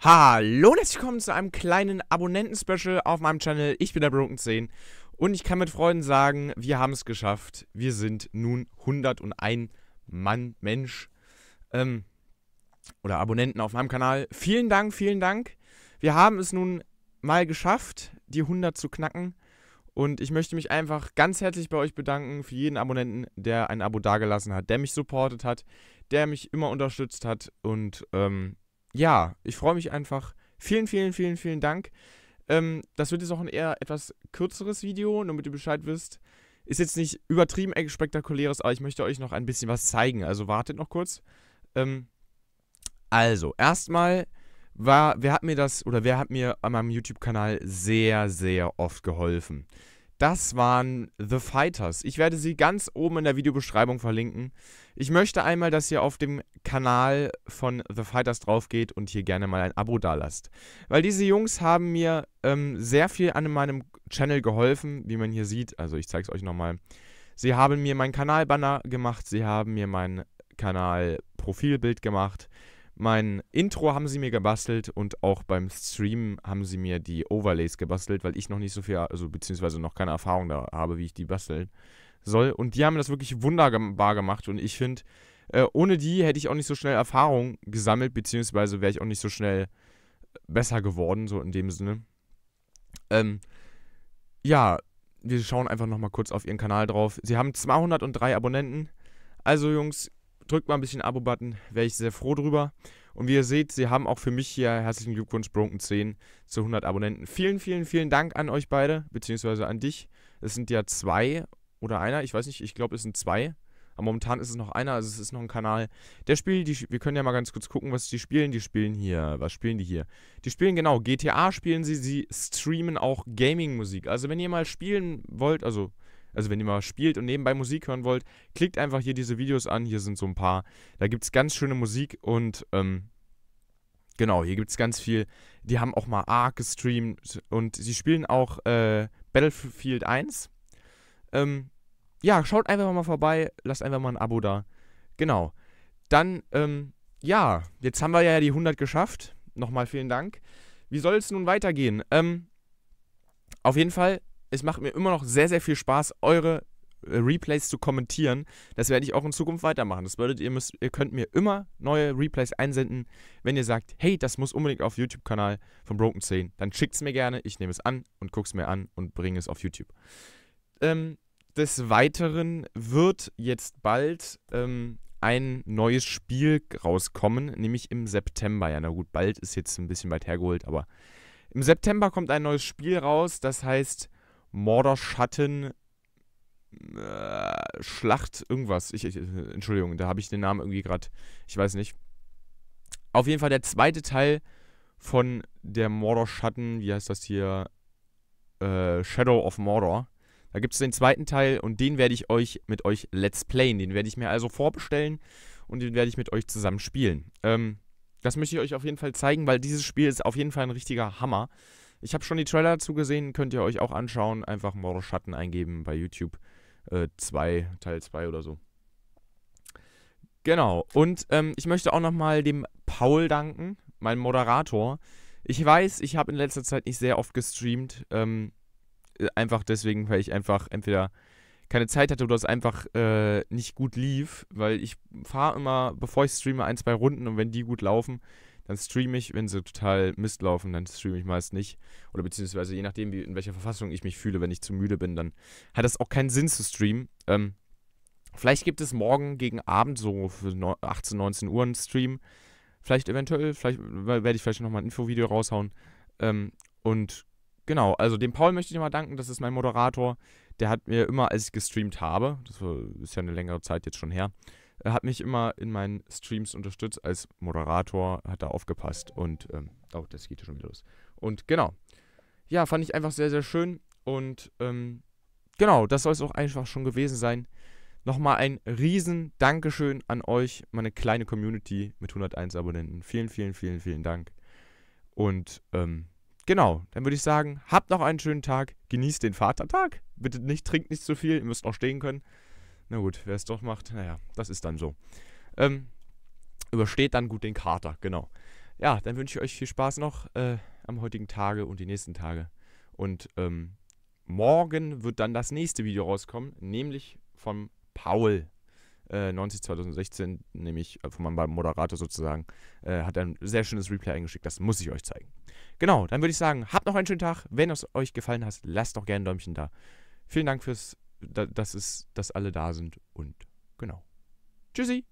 Hallo und herzlich willkommen zu einem kleinen Abonnenten-Special auf meinem Channel. Ich bin der Broken10 und ich kann mit Freuden sagen, wir haben es geschafft. Wir sind nun 101 Mann, Mensch ähm, oder Abonnenten auf meinem Kanal. Vielen Dank, vielen Dank. Wir haben es nun mal geschafft, die 100 zu knacken. Und ich möchte mich einfach ganz herzlich bei euch bedanken für jeden Abonnenten, der ein Abo dagelassen hat, der mich supportet hat, der mich immer unterstützt hat. Und ähm, ja, ich freue mich einfach. Vielen, vielen, vielen, vielen Dank. Ähm, das wird jetzt auch ein eher etwas kürzeres Video, damit ihr Bescheid wisst. Ist jetzt nicht übertrieben e- spektakuläres, aber ich möchte euch noch ein bisschen was zeigen. Also wartet noch kurz. Ähm, also, erstmal war, wer hat mir das, oder wer hat mir an meinem YouTube-Kanal sehr, sehr oft geholfen? Das waren The Fighters. Ich werde sie ganz oben in der Videobeschreibung verlinken. Ich möchte einmal, dass ihr auf dem Kanal von The Fighters drauf geht und hier gerne mal ein Abo dalasst. Weil diese Jungs haben mir ähm, sehr viel an meinem Channel geholfen, wie man hier sieht. Also ich zeige es euch nochmal. Sie haben mir meinen Kanalbanner gemacht, sie haben mir mein Kanalprofilbild gemacht. Mein Intro haben sie mir gebastelt und auch beim Stream haben sie mir die Overlays gebastelt, weil ich noch nicht so viel, also beziehungsweise noch keine Erfahrung da habe, wie ich die basteln soll. Und die haben das wirklich wunderbar gemacht und ich finde, äh, ohne die hätte ich auch nicht so schnell Erfahrung gesammelt, beziehungsweise wäre ich auch nicht so schnell äh, besser geworden, so in dem Sinne. Ähm, ja, wir schauen einfach nochmal kurz auf ihren Kanal drauf. Sie haben 203 Abonnenten. Also Jungs, drückt mal ein bisschen Abo-Button, wäre ich sehr froh drüber. Und wie ihr seht, sie haben auch für mich hier herzlichen Glückwunsch Broken 10 zu 100 Abonnenten. Vielen, vielen, vielen Dank an euch beide, beziehungsweise an dich. Es sind ja zwei oder einer, ich weiß nicht, ich glaube es sind zwei. Aber momentan ist es noch einer, also es ist noch ein Kanal. Der Spiel, die, wir können ja mal ganz kurz gucken, was die spielen. Die spielen hier, was spielen die hier? Die spielen genau, GTA spielen sie, sie streamen auch Gaming-Musik. Also wenn ihr mal spielen wollt, also also wenn ihr mal spielt und nebenbei Musik hören wollt, klickt einfach hier diese Videos an. Hier sind so ein paar. Da gibt es ganz schöne Musik und ähm, genau, hier gibt es ganz viel. Die haben auch mal Ark gestreamt und sie spielen auch äh, Battlefield 1. Ähm, ja, schaut einfach mal vorbei, lasst einfach mal ein Abo da. Genau. Dann, ähm, ja, jetzt haben wir ja die 100 geschafft. Nochmal vielen Dank. Wie soll es nun weitergehen? Ähm, auf jeden Fall es macht mir immer noch sehr, sehr viel Spaß, eure äh, Replays zu kommentieren. Das werde ich auch in Zukunft weitermachen. Das bedeutet, ihr, müsst, ihr könnt mir immer neue Replays einsenden, wenn ihr sagt, hey, das muss unbedingt auf YouTube-Kanal von Broken 10. Dann schickt es mir gerne, ich nehme es an und gucke es mir an und bringe es auf YouTube. Ähm, des Weiteren wird jetzt bald ähm, ein neues Spiel rauskommen, nämlich im September. Ja, na gut, bald ist jetzt ein bisschen weit hergeholt, aber im September kommt ein neues Spiel raus, das heißt Morderschatten äh, Schlacht irgendwas. Ich, ich, Entschuldigung, da habe ich den Namen irgendwie gerade, ich weiß nicht. Auf jeden Fall der zweite Teil von der Mordor-Schatten, wie heißt das hier? Äh, Shadow of Mordor. Da gibt es den zweiten Teil und den werde ich euch mit euch Let's Playen. Den werde ich mir also vorbestellen und den werde ich mit euch zusammen spielen. Ähm, das möchte ich euch auf jeden Fall zeigen, weil dieses Spiel ist auf jeden Fall ein richtiger Hammer. Ich habe schon die Trailer dazu gesehen, könnt ihr euch auch anschauen. Einfach Mortal Schatten eingeben bei YouTube 2, äh, Teil 2 oder so. Genau, und ähm, ich möchte auch nochmal dem Paul danken, meinem Moderator. Ich weiß, ich habe in letzter Zeit nicht sehr oft gestreamt. Ähm, äh, einfach deswegen, weil ich einfach entweder keine Zeit hatte oder es einfach äh, nicht gut lief, weil ich fahre immer, bevor ich streame, ein, zwei Runden und wenn die gut laufen, dann streame ich, wenn sie total Mist laufen, dann streame ich meist nicht. Oder beziehungsweise je nachdem, wie, in welcher Verfassung ich mich fühle, wenn ich zu müde bin, dann hat das auch keinen Sinn zu streamen. Ähm, vielleicht gibt es morgen gegen Abend so für 18, 19 Uhr einen Stream. Vielleicht eventuell, vielleicht werde ich vielleicht nochmal ein Infovideo raushauen. Ähm, und genau, also dem Paul möchte ich nochmal danken, das ist mein Moderator. Der hat mir immer, als ich gestreamt habe, das ist ja eine längere Zeit jetzt schon her, er hat mich immer in meinen Streams unterstützt als Moderator, hat da aufgepasst und, ähm, oh, das geht schon wieder los. Und genau. Ja, fand ich einfach sehr, sehr schön und, ähm, genau, das soll es auch einfach schon gewesen sein. Nochmal ein riesen Dankeschön an euch, meine kleine Community mit 101 Abonnenten. Vielen, vielen, vielen, vielen Dank. Und ähm, genau, dann würde ich sagen, habt noch einen schönen Tag, genießt den Vatertag. Bitte nicht, trinkt nicht zu viel, ihr müsst noch stehen können. Na gut, wer es doch macht, naja, das ist dann so. Ähm, übersteht dann gut den Kater, genau. Ja, dann wünsche ich euch viel Spaß noch äh, am heutigen Tage und die nächsten Tage. Und ähm, morgen wird dann das nächste Video rauskommen, nämlich vom Paul. Äh, 90 2016, nämlich äh, von meinem Moderator sozusagen, äh, hat ein sehr schönes Replay eingeschickt. Das muss ich euch zeigen. Genau, dann würde ich sagen, habt noch einen schönen Tag. Wenn es euch gefallen hat, lasst doch gerne ein Däumchen da. Vielen Dank fürs dass, es, dass alle da sind und genau. Tschüssi!